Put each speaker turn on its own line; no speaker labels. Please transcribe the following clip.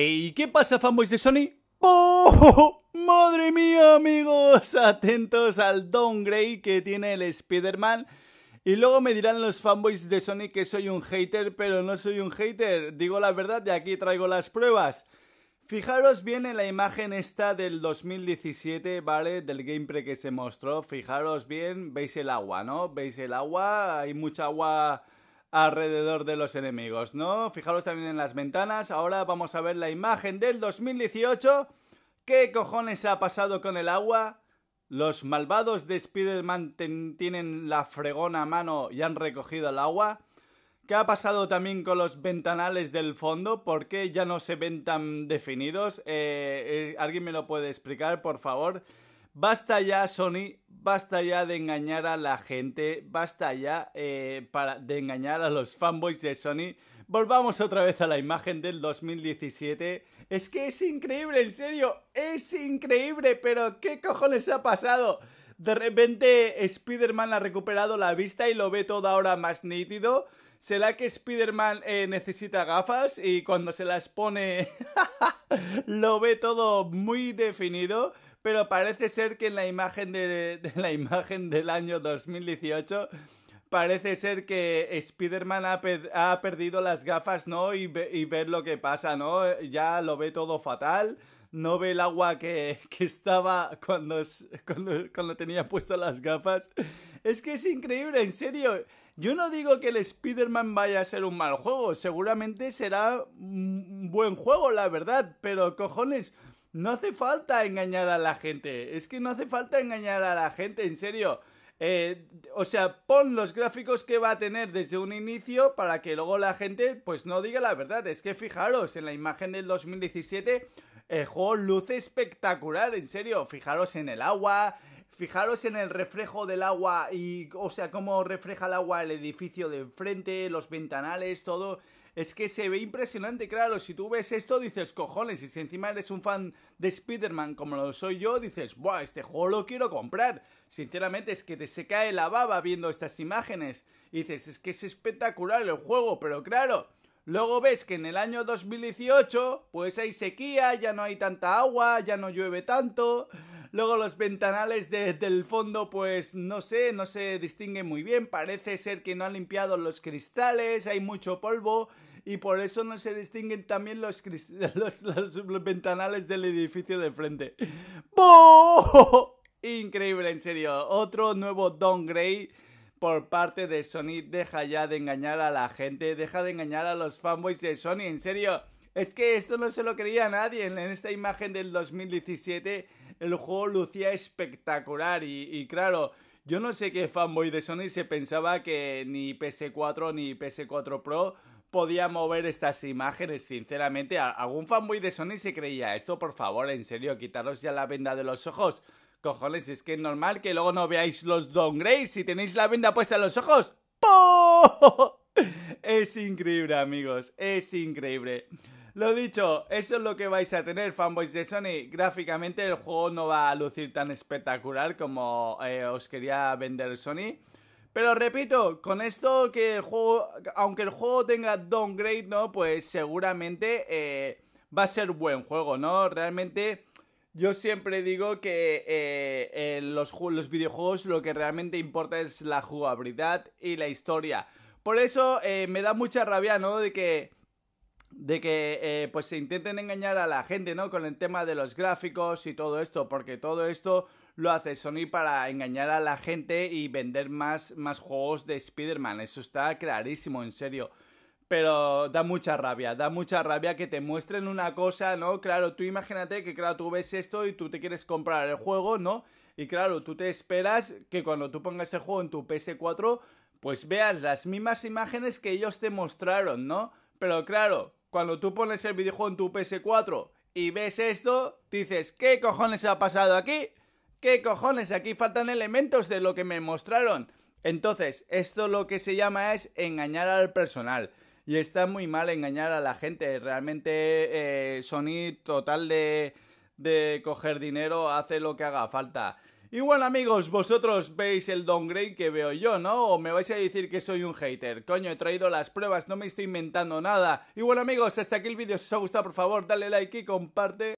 Eh, ¿Y qué pasa, fanboys de Sony? ¡Oh! ¡Madre mía, amigos! Atentos al Grey que tiene el Spider-Man. Y luego me dirán los fanboys de Sony que soy un hater, pero no soy un hater. Digo la verdad y aquí traigo las pruebas. Fijaros bien en la imagen esta del 2017, ¿vale? Del gameplay que se mostró. Fijaros bien, veis el agua, ¿no? Veis el agua, hay mucha agua alrededor de los enemigos, ¿no? Fijaros también en las ventanas. Ahora vamos a ver la imagen del 2018. ¿Qué cojones ha pasado con el agua? Los malvados de Spider-Man tienen la fregona a mano y han recogido el agua. ¿Qué ha pasado también con los ventanales del fondo? ¿Por qué ya no se ven tan definidos? Eh, eh, ¿Alguien me lo puede explicar, por favor? Basta ya, Sony, basta ya de engañar a la gente, basta ya eh, para, de engañar a los fanboys de Sony. Volvamos otra vez a la imagen del 2017. Es que es increíble, en serio, es increíble, pero ¿qué cojones ha pasado? De repente Spider-Man ha recuperado la vista y lo ve todo ahora más nítido. ¿Será que Spider-Man eh, necesita gafas y cuando se las pone lo ve todo muy definido? pero parece ser que en la imagen, de, la imagen del año 2018 parece ser que Spider-Man ha, perdido las gafas, ¿no? Y, ver lo que pasa, ¿no? Ya lo ve todo fatal, no ve el agua que, estaba cuando, cuando, cuando tenía puestas las gafas. Es que es increíble, en serio. Yo no digo que el Spider-Man vaya a ser un mal juego, seguramente será un buen juego, la verdad, pero cojones, no hace falta engañar a la gente. Es que no hace falta engañar a la gente, en serio. Eh, o sea, pon los gráficos que va a tener desde un inicio para que luego la gente pues no diga la verdad. Es que fijaros, en la imagen del 2017 el juego luce espectacular, en serio. Fijaros en el agua, Fijaros en el reflejo del agua y, o sea, cómo refleja el agua el edificio de enfrente, los ventanales, todo. Es que se ve impresionante, claro. Si tú ves esto, dices, cojones, y si encima eres un fan de Spider-Man como lo soy yo, dices, ¡buah! Este juego lo quiero comprar. Sinceramente, es que te se cae la baba viendo estas imágenes. dices, es que es espectacular el juego, pero claro. Luego ves que en el año 2018, pues hay sequía, ya no hay tanta agua, ya no llueve tanto. Luego los ventanales del fondo, pues no sé, no se distinguen muy bien. Parece ser que no han limpiado los cristales, hay mucho polvo y por eso no se distinguen también los, los ventanales del edificio de frente. ¡Boo! Increíble, en serio. Otro nuevo Don downgrade por parte de Sony. Deja ya de engañar a la gente, deja de engañar a los fanboys de Sony, en serio. Es que esto no se lo creía nadie. En esta imagen del 2017 el juego lucía espectacular y, claro, yo no sé qué fanboy de Sony se pensaba que ni PS4 ni PS4 Pro podía mover estas imágenes, sinceramente. Algún fanboy de Sony se creía esto, por favor, en serio, quitaros ya la venda de los ojos. Cojones, es que es normal que luego no veáis los downgrades si tenéis la venda puesta en los ojos. Es increíble, amigos, es increíble. Lo dicho, eso es lo que vais a tener, fanboys de Sony. Gráficamente el juego no va a lucir tan espectacular como eh, os quería vender Sony. Pero repito, con esto que el juego, aunque el juego tenga downgrade, ¿no? Pues seguramente eh, va a ser buen juego, ¿no? Realmente yo siempre digo que eh, en los videojuegos lo que realmente importa es la jugabilidad y la historia. Por eso eh, me da mucha rabia, ¿no? De que de que eh, pues se intenten engañar a la gente, ¿no? Con el tema de los gráficos y todo esto, porque todo esto lo hace Sony para engañar a la gente y vender más, más juegos de Spider-Man. Eso está clarísimo, en serio. Pero da mucha rabia, da mucha rabia que te muestren una cosa, ¿no? Claro, tú imagínate que, claro, tú ves esto y tú te quieres comprar el juego, ¿no? Y claro, tú te esperas que cuando tú pongas el juego en tu PS4 pues veas las mismas imágenes que ellos te mostraron, ¿no? Pero claro, cuando tú pones el videojuego en tu PS4 y ves esto, dices, ¿qué cojones ha pasado aquí? ¿Qué cojones? Aquí faltan elementos de lo que me mostraron. Entonces, esto lo que se llama es engañar al personal. Y está muy mal engañar a la gente. Realmente eh, Sony total de, de coger dinero hace lo que haga falta. Y amigos, vosotros veis el Don downgrade que veo yo, ¿no? O me vais a decir que soy un hater. Coño, he traído las pruebas, no me estoy inventando nada. Y amigos, hasta aquí el vídeo. Si os ha gustado, por favor, dale like y comparte.